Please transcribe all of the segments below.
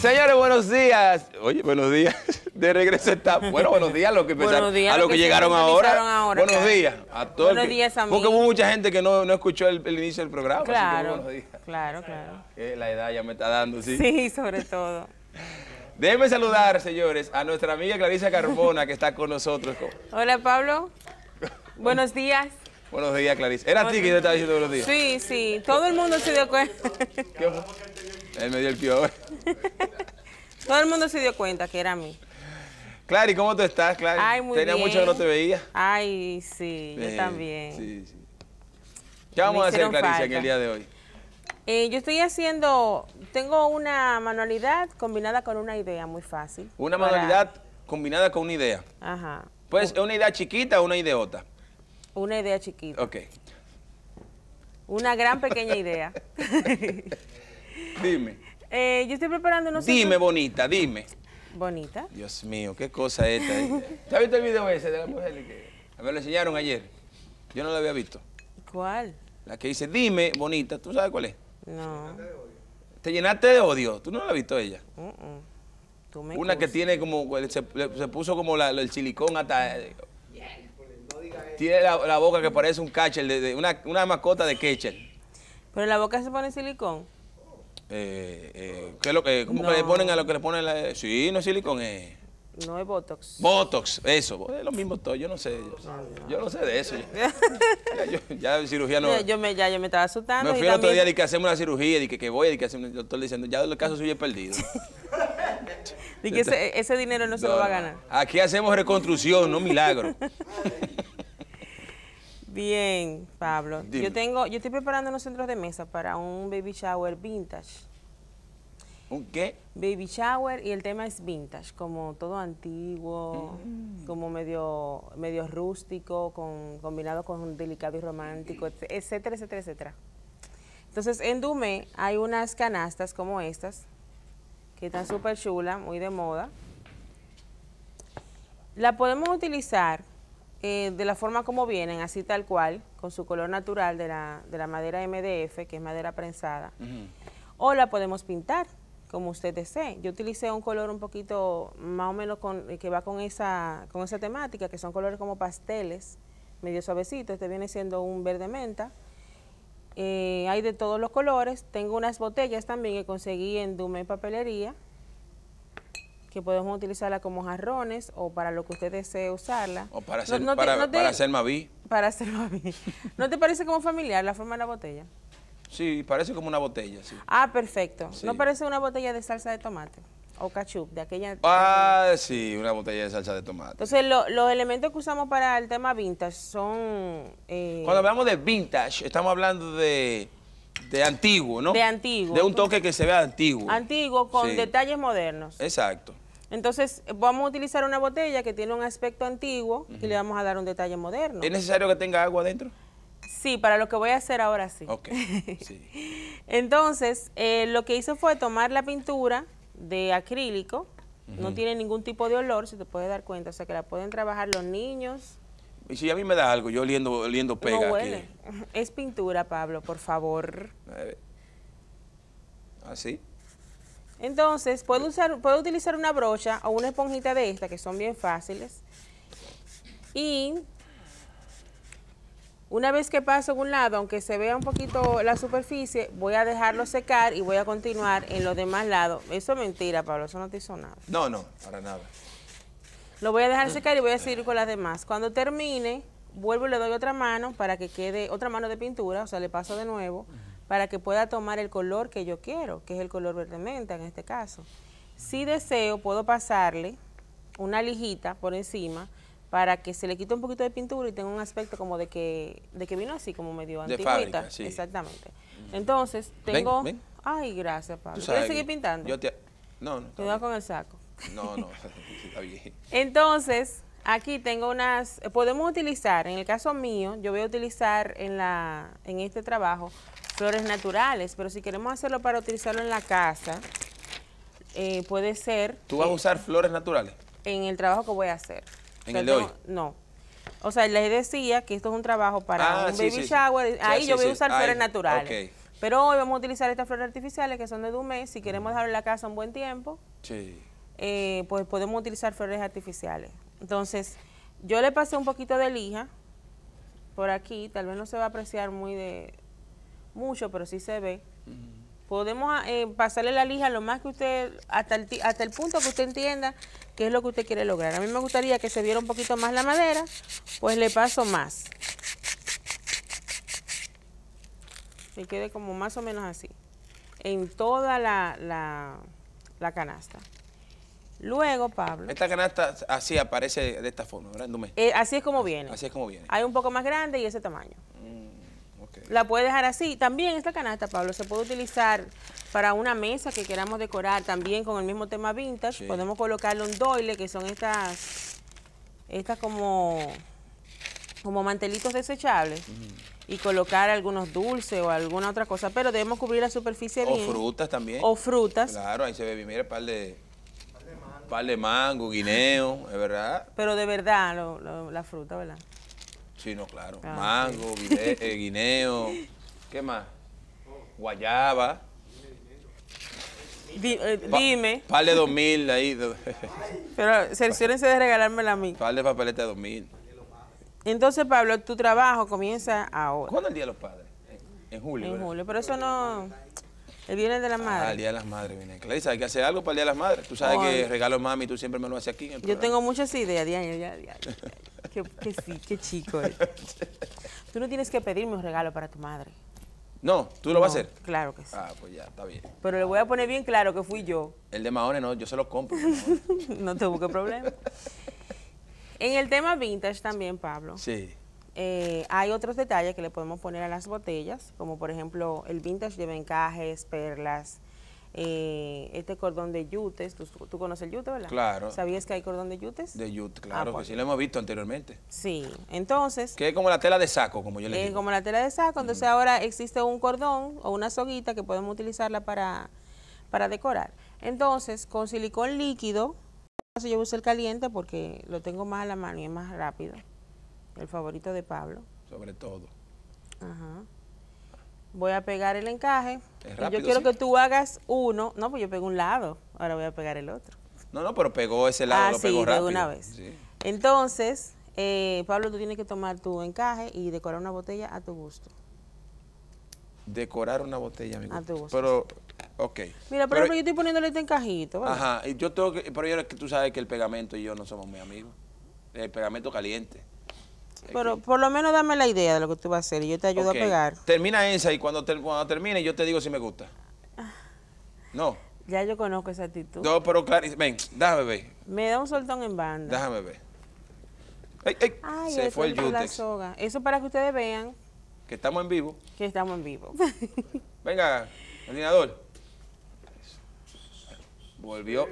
Señores, buenos días. Oye, buenos días. De regreso está. Bueno, buenos días a los que, empezaron, a los que, llegaron ahora. Buenos días a todos. Buenos días a Porque hubo mucha gente que no, no escuchó el, inicio del programa. Claro, buenos días. claro, claro. la edad ya me está dando, ¿sí? Sí, sobre todo. Déjenme saludar, señores, a nuestra amiga Clarisa Carbona, que está con nosotros. Hola, Pablo. buenos días. Buenos días, Clarisa. Era a ti que te estaba diciendo buenos días. Sí, sí. Todo el mundo se dio cuenta. ¿Qué? Él me dio el piojo. Todo el mundo se dio cuenta que era a mí. Clary, ¿cómo tú estás, Clary? Ay, muy Tenía mucho que no te veía. Ay, sí, yo también. Sí, sí. ¿Qué vamos a hacer, Clarice, en el día de hoy? Eh, yo estoy haciendo, tengo una manualidad combinada con una idea muy fácil. Una manualidad combinada con una idea. Ajá. Pues, una idea chiquita o una ideota? Una idea chiquita. Ok. Una gran pequeña idea. Dime. Eh, yo estoy preparando Dime, bonita, dime. Bonita. Dios mío, qué cosa esta. has visto el video ese de la mujer que ver, lo enseñaron ayer? Yo no lo había visto. ¿Cuál? La que dice, dime, bonita. ¿Tú sabes cuál es? No. Te llenaste de odio. ¿Tú no la has visto ella? Uh -uh. Tú me Una que tiene como, pues, se, puso como el silicón hasta... Eh, tiene la, boca que parece un catcher, una, mascota de catcher. ¿Pero la boca se pone silicón? Eh, eh, ¿Qué lo que, cómo que le ponen a lo que le ponen? La, sí, no es silicón, eh. No es Botox. Botox, eso. Es lo mismo todo, yo no sé. Yo, no sé de eso. ya la cirugía No, yo, me, ya yo me estaba asustando. Me fui el otro día de que hacemos una cirugía, y que, voy, y que El doctor diciendo, ya el caso suyo es perdido. de que ese, dinero no, no se lo va a ganar. Aquí hacemos reconstrucción, no milagro. Bien, Pablo. Yo tengo, yo estoy preparando unos centros de mesa para un baby shower vintage. ¿Un qué? Baby shower y el tema es vintage, como todo antiguo, mm. como medio, medio rústico, combinado con un delicado y romántico, etcétera, etcétera, etcétera. Entonces, en Dumé hay unas canastas como estas, que están súper chulas, muy de moda. La podemos utilizar eh, de la forma como vienen, así tal cual, con su color natural de la, de la madera MDF, que es madera prensada, o la podemos pintar, como usted desee. Yo utilicé un color un poquito más o menos eh, que va con esa, con esa temática, que son colores como pasteles, medio suavecitos. Este viene siendo un verde menta. Eh, hay de todos los colores. Tengo unas botellas también que conseguí en Dume Papelería, que podemos utilizarla como jarrones o para lo que usted desee usarla. O para hacer, para, hacer maví. Para hacer ¿No te parece como familiar la forma de la botella? Sí, parece como una botella, sí. Ah, perfecto. ¿No parece una botella de salsa de tomate? O cachup, de aquella... Ah, sí, una botella de salsa de tomate. Entonces, los elementos que usamos para el tema vintage son... Eh, Cuando hablamos de vintage, estamos hablando de, antiguo, ¿no? De antiguo. De un toque que se vea antiguo. Antiguo, con detalles modernos. Exacto. Entonces, vamos a utilizar una botella que tiene un aspecto antiguo y le vamos a dar un detalle moderno. ¿Es necesario que tenga agua adentro? Sí, para lo que voy a hacer ahora sí. Ok, Entonces, eh, lo que hice fue tomar la pintura de acrílico, no tiene ningún tipo de olor, si te puedes dar cuenta, o sea que la pueden trabajar los niños. Y si a mí me da algo, yo oliendo, oliendo pega. No huele. Es pintura, Pablo, por favor. ¿Así? Entonces, puedo, usar, puedo utilizar una brocha o una esponjita de esta, que son bien fáciles. Y una vez que paso un lado, aunque se vea un poquito la superficie, voy a dejarlo secar y voy a continuar en los demás lados. Eso es mentira, Pablo, eso no te hizo nada. No, no, para nada. Lo voy a dejar secar y voy a seguir con las demás. Cuando termine, vuelvo y le doy otra mano para que quede otra mano de pintura, o sea, le paso de nuevo para que pueda tomar el color que yo quiero, que es el color verde menta en este caso. Si deseo, puedo pasarle una lijita por encima para que se le quite un poquito de pintura y tenga un aspecto como de que, de que vino así, como medio antiguita. Exactamente. Entonces, tengo... Ay, gracias, Pablo. ¿Quieres seguir pintando? Yo te... No, no. con el saco. No, no, está bien. Entonces, aquí tengo unas... Eh, podemos utilizar, en el caso mío, yo voy a utilizar en, la, en este trabajo flores naturales, pero si queremos hacerlo para utilizarlo en la casa, eh, puede ser... ¿Tú vas a usar flores naturales? En el trabajo que voy a hacer. ¿En el de hoy? No. O sea, les decía que esto es un trabajo para ah, un baby shower. Ahí yo voy a usar flores naturales. Pero hoy vamos a utilizar estas flores artificiales que son de un Si queremos dejarlo en la casa un buen tiempo, eh, pues podemos utilizar flores artificiales. Entonces, yo le pasé un poquito de lija por aquí. Tal vez no se va a apreciar muy de, mucho, pero sí se ve. Podemos ah, eh, pasarle la lija lo más que usted, hasta el, hasta el punto que usted entienda qué es lo que usted quiere lograr. A mí me gustaría que se viera un poquito más la madera, pues le paso más. Que quede como más o menos así, en toda la, la, la canasta. Luego, Pablo. Esta canasta así aparece de esta forma, ¿verdad? Eh, así es como viene. Así es como viene. Hay un poco más grande y ese tamaño. La puede dejar así. También esta canasta, Pablo, se puede utilizar para una mesa que queramos decorar también con el mismo tema vintage. Podemos colocarle un doile, que son estas, estas como, como mantelitos desechables. y colocar algunos dulces o alguna otra cosa, pero debemos cubrir la superficie o bien. O frutas también. O frutas. Claro, ahí se ve, mira, un de, par de mango, guineo, es verdad. Pero de verdad, la fruta, ¿verdad? Sí, claro. Ah, Mango, eh, guineo, ¿qué más? Guayaba. Eh, dime. vale de 2000 ahí. Pero cerciórense de regalarme la mí. Par de papeleta de 2000. Entonces, Pablo, tu trabajo comienza ahora. ¿Cuándo es el Día de los Padres? En, julio. En julio, pero eso no... El Viernes de la madre, Ah, el Día de las Madres, viene. Clarisa, hay que hacer algo para el Día de las Madres. Tú sabes que regalo mami, tú siempre me lo haces aquí Yo tengo muchas ideas, ya, ya, que, sí, qué chico Tú no tienes que pedirme un regalo para tu madre. No, ¿tú lo vas a hacer? Claro que sí. Ah, pues ya, está bien. Pero le voy a poner bien claro que fui yo. El de Mahone no, yo se lo compro. no te busques problema. En el tema vintage también, Pablo. Sí. Eh, hay otros detalles que le podemos poner a las botellas, como por ejemplo el vintage lleva encajes, perlas, eh, este cordón de yutes. ¿Tú, conoces el yute, verdad? Claro. ¿Sabías que hay cordón de yutes? De yute, ah, claro, que pues. sí lo hemos visto anteriormente. Sí, entonces... Que es como la tela de saco, como yo le digo. Es como la tela de saco, entonces ahora existe un cordón o una soguita que podemos utilizarla para, para decorar. Entonces, con silicón líquido, yo uso el caliente porque lo tengo más a la mano y es más rápido. El favorito de Pablo. Sobre todo. Ajá voy a pegar el encaje. yo quiero que tú hagas uno. No, pues yo pego un lado, ahora voy a pegar el otro. No, no, pero pegó ese lado, ah, lo pegó sí, de una vez. Entonces, eh, Pablo, tú tienes que tomar tu encaje y decorar una botella a tu gusto. Decorar una botella, amigo. A tu gusto. Pero, ok. Mira, pero, yo estoy poniéndole este encajito. Ajá, y yo tengo que, pero yo, tú sabes que el pegamento y yo no somos muy amigos. El pegamento caliente. Pero por lo menos dame la idea de lo que tú vas a hacer y yo te ayudo a pegar. Termina esa y cuando, termine yo te digo si me gusta. Ah. No. Ya yo conozco esa actitud. No, pero claro, ven, déjame ver. Me da un soltón en banda. Déjame ver. Ay, ay, se fue el la Eso para que ustedes vean. Que estamos en vivo. Que estamos en vivo. Venga, ordenador. Volvió.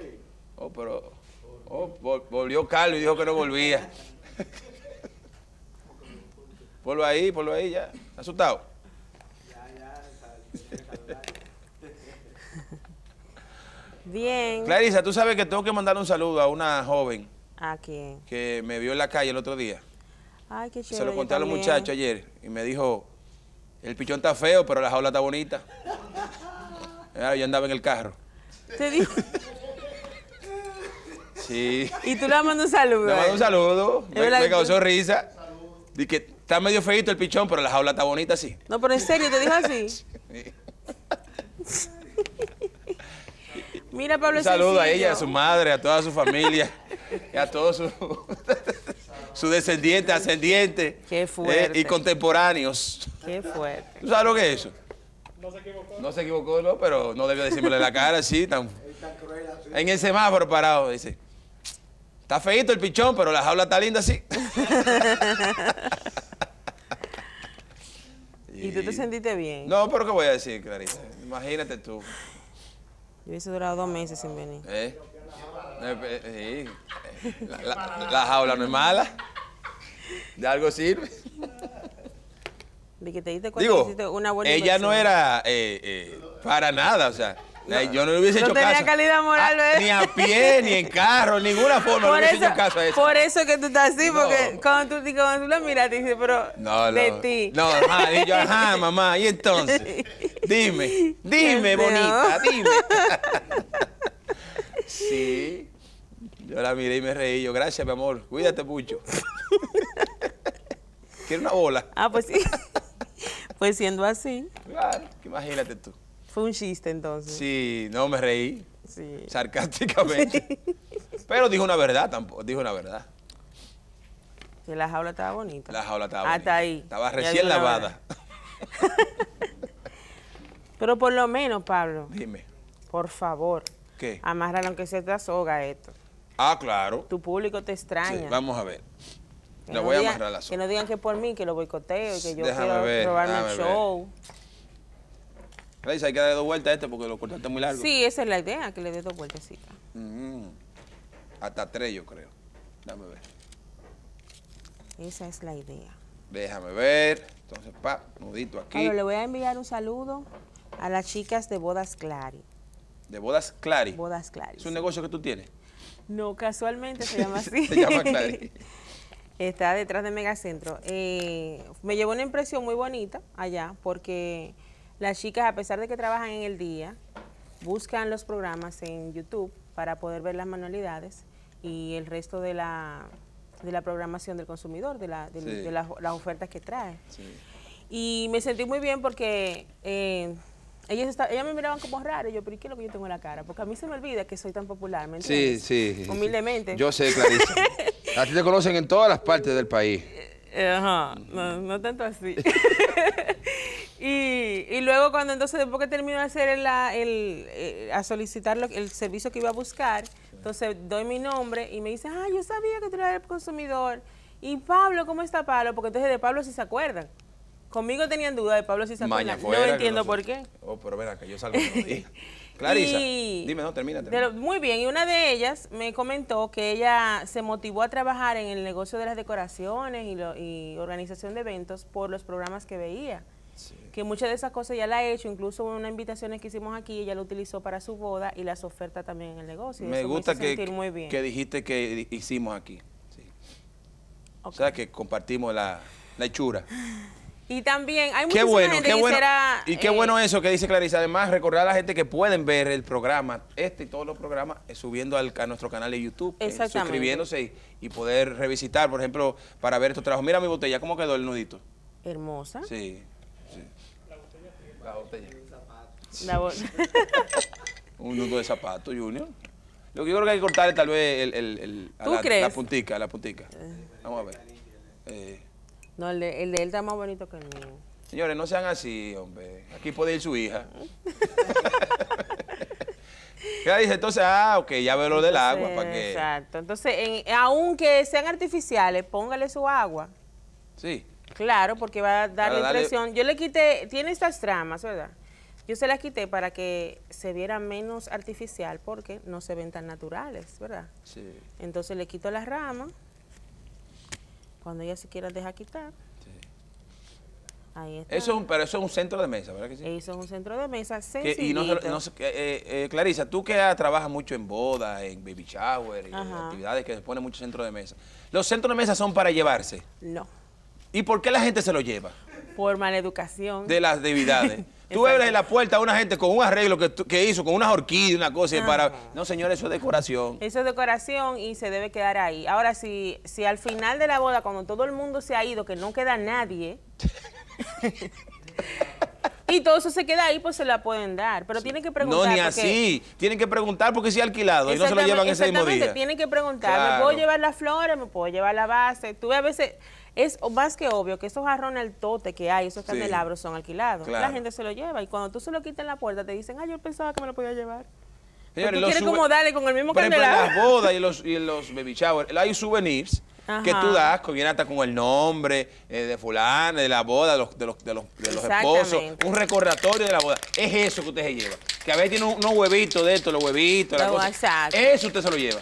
Oh, pero... Oh, volvió Carlos y dijo que no volvía. Ponlo ahí, ponlo ahí ya. asustado? Ya, ya. Bien. Clarisa, tú sabes que tengo que mandar un saludo a una joven. ¿A quién? Que me vio en la calle el otro día. Ay, qué chévere. Se lo conté a los muchachos ayer y me dijo, el pichón está feo, pero la jaula está bonita. Ah, yo andaba en el carro. Te dijo... Sí. Y tú le mandas un saludo. Le ¿eh? mando un saludo. Me, me causó risa. Dije, Está medio feito el pichón, pero la jaula está bonita, así. No, pero en serio, ¿te dijo así? Mira, Pablo Un saludo a ella, a su madre, a toda su familia, y a todos sus su descendientes, ascendientes. Qué eh, y contemporáneos. Qué fuerte. ¿Tú sabes lo que es eso? No se equivocó. No se equivocó, no, pero no debió decírmelo la cara, así tan... cruel, En el semáforo parado, dice. Está feito el pichón, pero la jaula está linda, así. Y, tú te sentiste bien? No, pero ¿qué voy a decir, Clarita? Imagínate tú. Yo hubiese durado dos meses sin venir. ¿Eh? eh, eh la, jaula no es mala. ¿De algo sirve? De que te diste Digo, una ella no era eh, para nada, o sea yo no le hubiese no hecho tenía caso. calidad moral, ah, ¿eh? Ni a pie, ni en carro, ninguna forma por le hubiese eso, hecho caso eso. Por eso que tú estás así, porque cuando tú, cuando tú la miras, te dice pero de ti. No, ajá, y yo, ajá, mamá, y entonces, dime, dime, bonita, dime. sí, yo la miré y me reí, yo, gracias, mi amor, cuídate mucho. quiero una bola? Ah, pues sí. Pues siendo así. Claro, imagínate tú. Fue un chiste entonces. Sí, no me reí. Sí. Sarcásticamente. Pero dijo una verdad tampoco, dijo una verdad. Que la jaula estaba bonita. La jaula estaba Hasta ahí. Estaba recién lavada. Pero por lo menos, Pablo. Dime. Por favor. ¿Qué? lo aunque se soga esto. Ah, claro. Tu público te extraña. Sí, vamos a ver. voy a amarrar la soga. Que no digan que por mí, que lo boicoteo, que yo quiero ver, probarme el show hay que darle dos vueltas a este porque lo cortaste muy largo. Sí, esa es la idea, que le dé dos vueltecitas. Mm. Hasta tres, yo creo. Déjame ver. Esa es la idea. Déjame ver. Entonces, pa, nudito aquí. Bueno, le voy a enviar un saludo a las chicas de Bodas Clary. ¿De Bodas Clary? Bodas Clary. ¿Es un negocio que tú tienes? No, casualmente se llama así. se llama Clary. Está detrás de Megacentro. Eh, me llevó una impresión muy bonita allá porque las chicas, a pesar de que trabajan en el día, buscan los programas en YouTube para poder ver las manualidades y el resto de la, de la programación del consumidor, de, la, de, las ofertas que trae. Y me sentí muy bien porque eh, ellas, me miraban como raro, yo, pero ¿y qué es lo que yo tengo en la cara? Porque a mí se me olvida que soy tan popular, ¿me Humildemente. Yo sé, clarísimo. a ti te conocen en todas las partes del país. Eh, ajá, no tanto así. cuando entonces, después que termino de hacer el, eh, a solicitar el servicio que iba a buscar, entonces doy mi nombre y me dice, ah, yo sabía que tú eras el consumidor. Y Pablo, ¿cómo está Pablo? Porque entonces de Pablo si se acuerdan. Conmigo tenían duda de Pablo si se acuerdan. no entiendo por qué. Oh, pero verá que yo salgo Clarisa, dime, no, termina. muy bien, y una de ellas me comentó que ella se motivó a trabajar en el negocio de las decoraciones y, lo, y organización de eventos por los programas que veía. Que muchas de esas cosas ya la ha hecho, incluso una invitación que hicimos aquí, ella lo utilizó para su boda y las ofertas también en el negocio. Me gusta que, que dijiste que hicimos aquí. O sea, que compartimos la, hechura. Y también hay muchas bueno, gente que bueno, Y qué bueno eh, eso que dice Clarisa. Además, recordar a la gente que pueden ver el programa, este y todos los programas, eh, subiendo a nuestro canal de YouTube, eh, suscribiéndose y, y, poder revisitar, por ejemplo, para ver estos trabajos. Mira mi botella, ¿cómo quedó el nudito? Hermosa. Sí. La botella. La botella. Un nudo de zapato, Junior. Lo que yo creo que hay que cortar es tal vez el, la, puntica, la puntica. Eh. Vamos a ver. Eh. No, el de, él está más bonito que el mío. Señores, no sean así, hombre. Aquí puede ir su hija. Ya dice, entonces, ah, ok, ya veo lo del agua. ¿para Exacto. Entonces, aunque sean artificiales, póngale su agua. Sí. Claro, porque va a dar la impresión. Yo le quité, tiene estas tramas, ¿verdad? Yo se las quité para que se viera menos artificial porque no se ven tan naturales, ¿verdad? Sí. Entonces le quito las ramas. Cuando ella se quiera deja quitar. Sí. Ahí está. Eso un, pero eso es un centro de mesa, ¿verdad que sí? Eso es un centro de mesa y no, eh, eh, eh, Clarisa, tú que ah, trabajas mucho en boda, en baby shower, en actividades que se pone mucho centro de mesa. ¿Los centros de mesa son para llevarse? No. ¿Y por qué la gente se lo lleva? Por maleducación. De las debilidades. Tú abres la puerta a una gente con un arreglo que, hizo, con unas orquídeas, una cosa, y ah. para... No, señor, eso es decoración. Eso es decoración y se debe quedar ahí. Ahora, si, si al final de la boda, cuando todo el mundo se ha ido, que no queda nadie... y todo eso se queda ahí, pues se la pueden dar. Pero tienen que preguntar. No, ni así. Tienen que preguntar porque si alquilado y no se lo llevan ese mismo día. tienen que preguntar. ¿Me puedo llevar las flores? ¿Me puedo llevar la base? Tú a veces... Es más que obvio que esos jarrones al tote que hay, esos candelabros son alquilados. La gente se lo lleva y cuando tú se lo quitas en la puerta te dicen, ay, ah, yo pensaba que me lo podía llevar. Señores, tú quieres como darle con el mismo candelabro. en las bodas y los, y los baby showers hay souvenirs que tú das, que viene hasta con el nombre eh, de fulano, de la boda, de los, de esposos, un recordatorio de la boda. Es eso que usted se lleva. Que a veces tiene unos huevitos de esto, los huevitos, la cosa. Eso usted se lo lleva.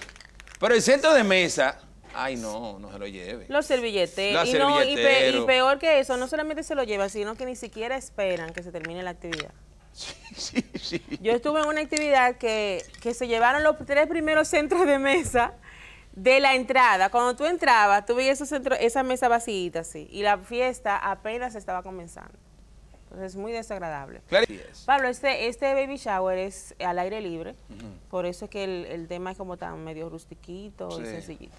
Pero el centro de mesa, ay no, no se lo lleve. Los servilletes Y, peor que eso, no solamente se lo lleva, sino que ni siquiera esperan que se termine la actividad. Sí, sí, sí. Yo estuve en una actividad que, que se llevaron los tres primeros centros de mesa de la entrada, cuando tú entrabas, tú veías esa mesa vacía así, y la fiesta apenas estaba comenzando. Entonces es muy desagradable. Claro. Pablo, este, este baby shower es al aire libre, por eso es que el, tema es como tan medio rustiquito y sencillito.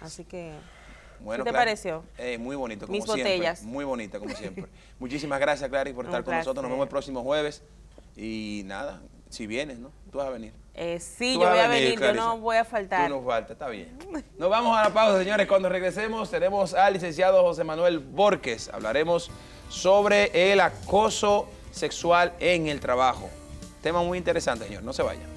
Así que... Bueno, ¿Qué te pareció? Eh, muy bonito, como siempre. Muy bonita, como siempre. Muchísimas gracias, Clary, por estar con nosotros. Nos vemos el próximo jueves. Y nada, si vienes, ¿no? Tú vas a venir. Eh, sí, yo voy a venir, yo no voy a faltar. Tú nos falta, está bien. Nos vamos a la pausa, señores. Cuando regresemos tenemos al licenciado José Manuel Borges. Hablaremos sobre el acoso sexual en el trabajo. Tema muy interesante, señor. No se vayan.